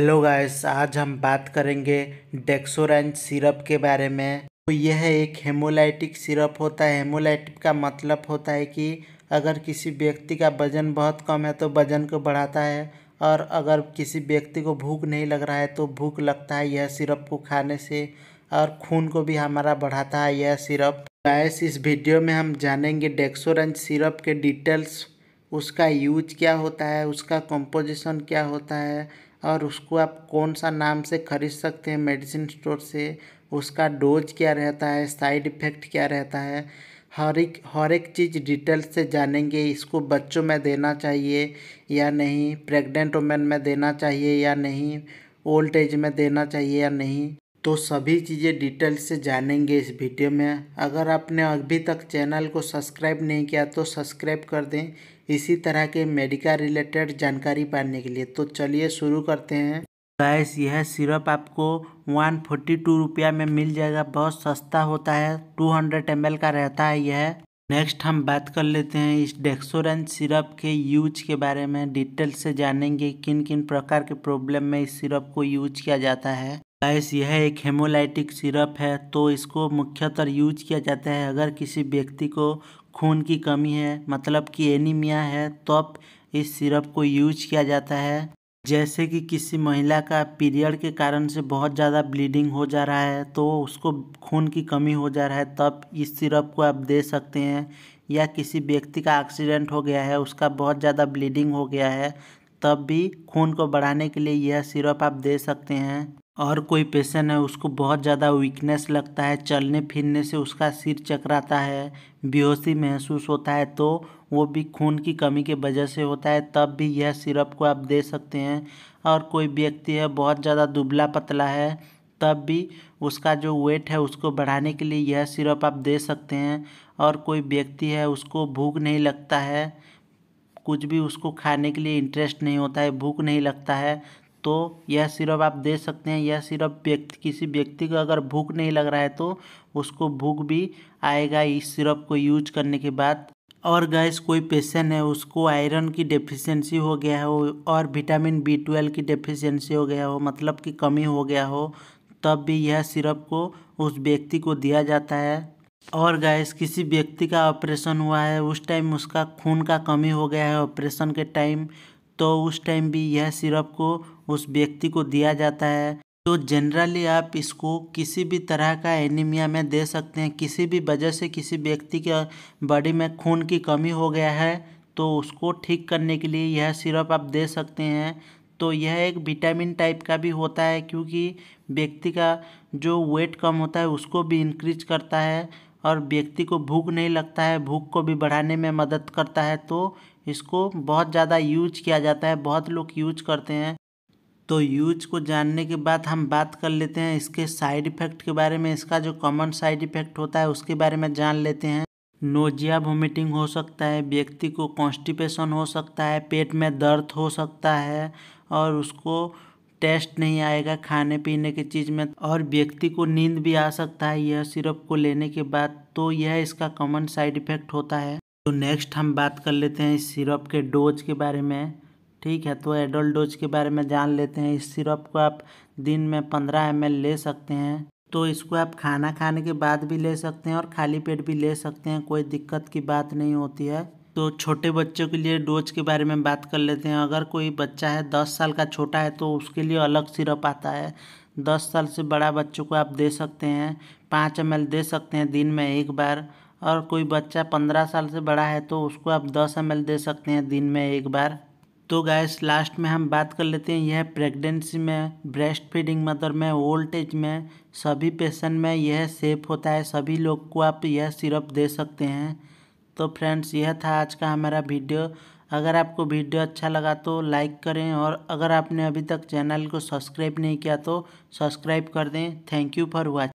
hello guys आज हम बात करेंगे डेक्सोरेंज सिरप के बारे में तो यह एक हेमोलाइटिक सिरप होता है हेमोलाइटिक का मतलब होता है कि अगर किसी व्यक्ति का वज़न बहुत कम है तो वज़न को बढ़ाता है और अगर किसी व्यक्ति को भूख नहीं लग रहा है तो भूख लगता है यह सिरप को खाने से और खून को भी हमारा बढ़ाता है यह सिरप गाइस इस वीडियो में हम जानेंगे डेक्सोरेंज सिरप के डिटेल्स उसका यूज क्या होता है उसका कंपोजिशन क्या होता है और उसको आप कौन सा नाम से खरीद सकते हैं मेडिसिन स्टोर से उसका डोज क्या रहता है साइड इफ़ेक्ट क्या रहता है हर एक हर एक चीज़ डिटेल से जानेंगे इसको बच्चों में देना चाहिए या नहीं प्रेग्नेंट वुमेन में देना चाहिए या नहीं ओल्ड एज में देना चाहिए या नहीं तो सभी चीज़ें डिटेल से जानेंगे इस वीडियो में अगर आपने अभी तक चैनल को सब्सक्राइब नहीं किया तो सब्सक्राइब कर दें इसी तरह के मेडिकल रिलेटेड जानकारी पाने के लिए तो चलिए शुरू करते हैं गैस यह सिरप आपको वन फोर्टी टू रुपया में मिल जाएगा बहुत सस्ता होता है टू हंड्रेड एम का रहता है यह नेक्स्ट हम बात कर लेते हैं इस डेक्सोरेंज सिरप के यूज के बारे में डिटेल से जानेंगे किन किन प्रकार के प्रॉब्लम में इस सिरप को यूज किया जाता है गैस यह एक हेमोलाइटिक सिरप है तो इसको मुख्यतः यूज किया जाता है अगर किसी व्यक्ति को खून की कमी है मतलब कि एनीमिया है तब तो इस सिरप को यूज किया जाता है जैसे कि किसी महिला का पीरियड के कारण से बहुत ज़्यादा ब्लीडिंग हो जा रहा है तो उसको खून की कमी हो जा रहा है तब इस सिरप को आप दे सकते हैं या किसी व्यक्ति का एक्सीडेंट हो गया है उसका बहुत ज़्यादा ब्लीडिंग हो गया है तब भी खून को बढ़ाने के लिए यह सिरप आप दे सकते हैं और कोई पेशेंट है उसको बहुत ज़्यादा वीकनेस लगता है चलने फिरने से उसका सिर चकराता है बेहोशी महसूस होता है तो वो भी खून की कमी के वजह से होता है तब भी यह सिरप को आप दे सकते हैं और कोई व्यक्ति है बहुत ज़्यादा दुबला पतला है तब भी उसका जो वेट है उसको बढ़ाने के लिए यह सिरप आप दे सकते हैं और कोई व्यक्ति है उसको भूख नहीं लगता है कुछ भी उसको खाने के लिए इंटरेस्ट नहीं होता है भूख नहीं लगता है तो यह सिरप आप दे सकते हैं यह सिरप व्यक्ति किसी व्यक्ति को अगर भूख नहीं लग रहा है तो उसको भूख भी आएगा इस सिरप को यूज करने के बाद और गैस कोई पेशेंट है उसको आयरन की डेफिशिएंसी हो गया हो और विटामिन बी ट्वेल्व की डेफिशिएंसी हो गया हो मतलब कि कमी हो गया हो तब भी यह सिरप को उस व्यक्ति को दिया जाता है और गैस किसी व्यक्ति का ऑपरेशन हुआ है उस टाइम उसका खून का कमी हो गया है ऑपरेशन के टाइम तो उस टाइम भी यह सिरप को उस व्यक्ति को दिया जाता है तो जनरली आप इसको किसी भी तरह का एनीमिया में दे सकते हैं किसी भी वजह से किसी व्यक्ति के बॉडी में खून की कमी हो गया है तो उसको ठीक करने के लिए यह सिरप आप दे सकते हैं तो यह एक विटामिन टाइप का भी होता है क्योंकि व्यक्ति का जो वेट कम होता है उसको भी इंक्रीज करता है और व्यक्ति को भूख नहीं लगता है भूख को भी बढ़ाने में मदद करता है तो इसको बहुत ज़्यादा यूज किया जाता है बहुत लोग यूज करते हैं तो यूज को जानने के बाद हम बात कर लेते हैं इसके साइड इफ़ेक्ट के बारे में इसका जो कॉमन साइड इफ़ेक्ट होता है उसके बारे में जान लेते हैं नोजिया वोमिटिंग हो सकता है व्यक्ति को कॉन्स्टिपेशन हो सकता है पेट में दर्द हो सकता है और उसको टेस्ट नहीं आएगा खाने पीने की चीज़ में और व्यक्ति को नींद भी आ सकता है यह सिरप को लेने के बाद तो यह इसका कॉमन साइड इफेक्ट होता है तो नेक्स्ट हम बात कर लेते हैं इस सिरप के डोज के बारे में ठीक है तो एडल्ट डोज के बारे में जान लेते हैं इस सिरप को आप दिन में पंद्रह एम ले सकते हैं तो इसको आप खाना खाने के बाद भी ले सकते हैं और खाली पेट भी ले सकते हैं कोई दिक्कत की बात नहीं होती है तो छोटे बच्चों के लिए डोज के बारे में बात कर लेते हैं अगर कोई बच्चा है दस साल का छोटा है तो उसके लिए अलग सिरप आता है दस साल से बड़ा बच्चों को आप दे सकते हैं पाँच एम दे सकते हैं दिन में एक बार और कोई बच्चा पंद्रह साल से बड़ा है तो उसको आप दस एम दे सकते हैं दिन में एक बार तो गैस लास्ट में हम बात कर लेते हैं यह प्रेगनेंसी में ब्रेस्ट फीडिंग मदर में ओल्ड एज में सभी पेशेंट में यह सेफ होता है सभी लोग को आप यह सिरप दे सकते हैं तो फ्रेंड्स यह था आज का हमारा वीडियो अगर आपको वीडियो अच्छा लगा तो लाइक करें और अगर आपने अभी तक चैनल को सब्सक्राइब नहीं किया तो सब्सक्राइब कर दें थैंक यू फॉर वॉचिंग